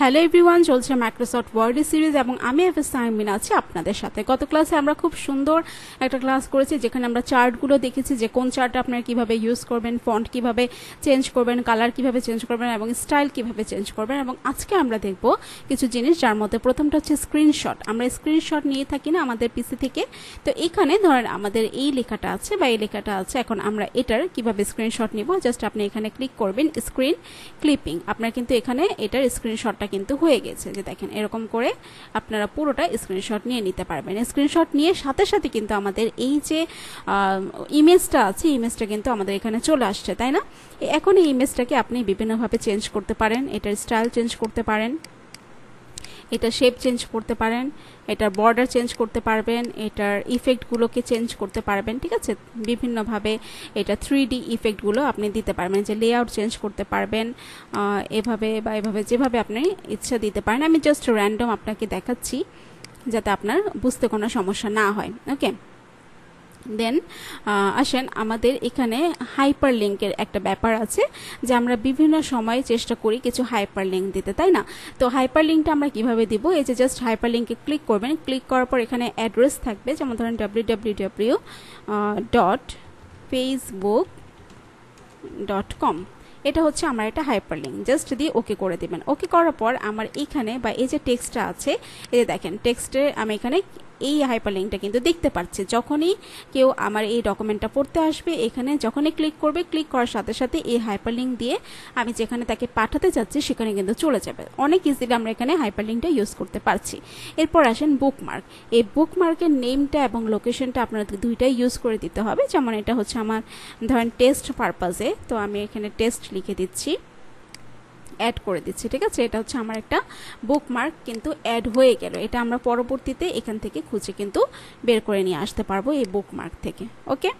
hello everyone চলছে Microsoft Word series এবং আমি এফ এস সাইমিন আছি আপনাদের সাথে গত ক্লাসে আমরা খুব সুন্দর একটা ক্লাস করেছি যেখানে আমরা চার্টগুলো দেখেছি যে কোন চার্ট আপনারা কিভাবে ইউজ করবেন ফন্ট কিভাবে চেঞ্জ করবেন কালার কিভাবে চেঞ্জ করবেন এবং স্টাইল কিভাবে চেঞ্জ করবেন এবং আজকে আমরা দেখব কিছু জিনিস যার মধ্যে প্রথমটা হচ্ছে স্ক্রিনশট আমরা স্ক্রিনশট নিয়ে থাকি না আমাদের পিসি থেকে তো এখানে ধরেন আমাদের এই লেখাটা আছে বা এই লেখাটা আছে এখন আমরা এটার কিভাবে স্ক্রিনশট নিব জাস্ট আপনি এখানে ক্লিক করবেন স্ক্রিন ক্লিপিং আপনার কিন্তু এখানে এটার স্ক্রিনশটটা করাটা কিন্তু হয়ে গেছে যে দেখেন এরকম করে আপনারা পুরোটা স্ক্রিনশট নিয়ে নিতে পারবেন স্ক্রিনশট নিয়ে সাথে সাথে কিন্তু আমাদের এই যে ইমেজটা আছে ইমেজটা কিন্তু আমাদের এখানে চলে আসছে তাই না এখন এই ইমেজটাকে আপনি বিভিন্নভাবে চেঞ্জ করতে পারেন এটার স্টাইল চেঞ্জ করতে পারেন এটা শেপ চেঞ্জ করতে পারেন এটার বর্ডার চেঞ্জ করতে পারবেন এটার ইফেক্টগুলোকে চেঞ্জ করতে পারবেন ঠিক আছে বিভিন্নভাবে এটা থ্রি ডি ইফেক্টগুলো আপনি দিতে পারবেন যে লেআউট চেঞ্জ করতে পারবেন এভাবে বা এভাবে যেভাবে আপনি ইচ্ছা দিতে পারেন আমি জাস্ট র্যান্ডম আপনাকে দেখাচ্ছি যাতে আপনার বুঝতে কোনো সমস্যা না হয় ওকে দেন আসেন আমাদের এখানে হাইপার লিঙ্কের একটা ব্যাপার আছে যে আমরা বিভিন্ন সময়ে চেষ্টা করি কিছু হাইপার লিঙ্ক দিতে তাই না তো হাইপার লিঙ্কটা আমরা কিভাবে দিব এই যে জাস্ট হাইপার লিঙ্কে ক্লিক করবেন ক্লিক করার পর এখানে অ্যাড্রেস থাকবে যেমন ধরেন W W W dot Facebook dot com এটা হচ্ছে আমার একটা হাইপার লিঙ্ক জাস্ট দিয়ে ওকে করে দেবেন ওকে করার পর আমার এখানে বা এই যে টেক্সটটা আছে এই যে দেখেন টেক্সটে আমি এখানে এই হাইপারলিঙ্কটা কিন্তু দেখতে পাচ্ছে যখনই কেউ আমার এই ডকুমেন্টটা পড়তে আসবে এখানে যখনই ক্লিক করবে ক্লিক করার সাথে সাথে এই হাইপারলিঙ্ক দিয়ে আমি যেখানে তাকে পাঠাতে যাচ্ছি সেখানে কিন্তু চলে যাবে অনেক ইজিলি আমরা এখানে হাইপারলিঙ্কটা ইউজ করতে পারছি এরপর আসেন বুকমার্ক এই বুকমার্কের নেমটা এবং লোকেশনটা আপনাদের দুইটাই ইউজ করে দিতে হবে যেমন এটা হচ্ছে আমার ধরেন টেস্ট পারপাজে তো আমি এখানে টেস্ট লিখে দিচ্ছি অ্যাড করে দিচ্ছি ঠিক আছে এটা হচ্ছে আমার একটা বুকমার্ক কিন্তু অ্যাড হয়ে গেল এটা আমরা পরবর্তীতে এখান থেকে খুঁজে কিন্তু বের করে নিয়ে আসতে পারবো এই বুকমার্ক থেকে ওকে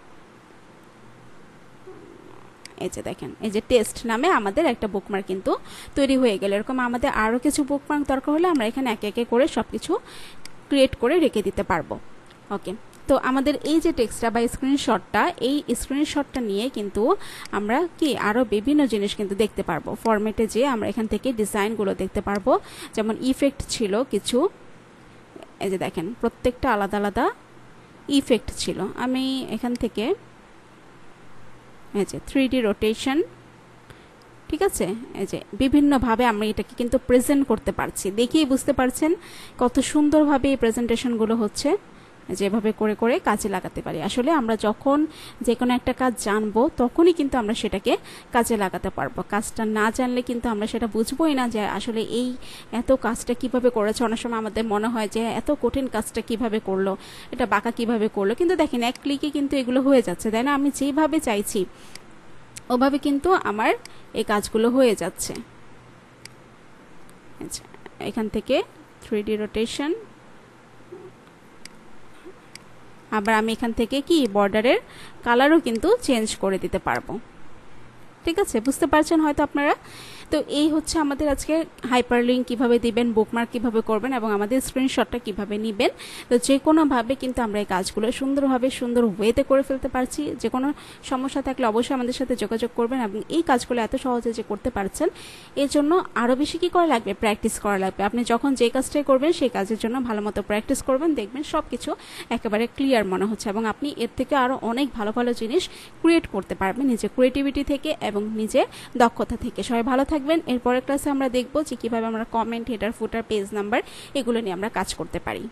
এই যে দেখেন এই যে টেস্ট নামে আমাদের একটা বুকমার্ক কিন্তু তৈরি হয়ে গেল এরকম আমাদের আরও কিছু বুকমার্ক দরকার হলে আমরা এখানে একে একে করে সব কিছু ক্রিয়েট করে রেখে দিতে পারবো ওকে তো আমাদের এই যে টেক্সটটা বা স্ক্রিনশটটা এই স্ক্রিনশটটা নিয়ে কিন্তু আমরা কি আরও বিভিন্ন জিনিস কিন্তু দেখতে পারবো ফরম্যাটে যেয়ে আমরা এখান থেকে ডিজাইনগুলো দেখতে পারবো যেমন ইফেক্ট ছিল কিছু এই যে দেখেন প্রত্যেকটা আলাদা আলাদা ইফেক্ট ছিল আমি এখান থেকে এই যে থ্রি ডি রোটেশন ঠিক আছে এই যে বিভিন্নভাবে আমরা এটাকে কিন্তু প্রেজেন্ট করতে পারছি দেখেই বুঝতে পারছেন কত সুন্দরভাবে এই প্রেজেন্টেশনগুলো হচ্ছে যেভাবে করে করে কাজে লাগাতে পারি আসলে আমরা যখন যে কোনো একটা কাজ জানবো তখনই কিন্তু আমরা সেটাকে কাজে লাগাতে পারবো কাজটা না জানলে কিন্তু আমরা সেটা বুঝবোই না যে আসলে এই এত কাজটা কিভাবে করেছে অনেক সময় আমাদের মনে হয় যে এত কঠিন কাজটা কিভাবে করলো এটা বাঁকা কিভাবে করলো কিন্তু দেখেন এক ক্লিকে কিন্তু এগুলো হয়ে যাচ্ছে তাই না আমি যেভাবে চাইছি ওভাবে কিন্তু আমার এই কাজগুলো হয়ে যাচ্ছে আচ্ছা এখান থেকে থ্রি ডি রোটেশন আবার আমি এখান থেকে কি বর্ডারের কালারও কিন্তু চেঞ্জ করে দিতে পারবো ঠিক আছে বুঝতে পারছেন হয়তো আপনারা তো এই হচ্ছে আমাদের আজকে হাইপারলিঙ্ক কিভাবে দিবেন বুকমার্ক কিভাবে করবেন এবং আমাদের স্ক্রিনশটটা কিভাবে নেবেন তো যে কোনোভাবে কিন্তু আমরা এই কাজগুলো সুন্দরভাবে সুন্দর ওয়েতে করে ফেলতে পারছি যে কোনো সমস্যা থাকলে অবশ্যই আমাদের সাথে যোগাযোগ করবেন এবং এই কাজগুলো এত সহজে যে করতে পারছেন এর জন্য আরও বেশি কী করা লাগবে প্র্যাকটিস করা লাগবে আপনি যখন যে কাজটাই করবেন সেই কাজের জন্য ভালো মতো প্র্যাকটিস করবেন দেখবেন সব কিছু একেবারে ক্লিয়ার মনে হচ্ছে এবং আপনি এর থেকে আরও অনেক ভালো ভালো জিনিস ক্রিয়েট করতে পারবেন নিজের ক্রিয়েটিভিটি থেকে এবং নিজের দক্ষতা থেকে সবাই ভালো থাকবেন এরপরের ক্লাসে আমরা দেখব যে কীভাবে আমরা comment header footer page number এগুলো নিয়ে আমরা কাজ করতে পারি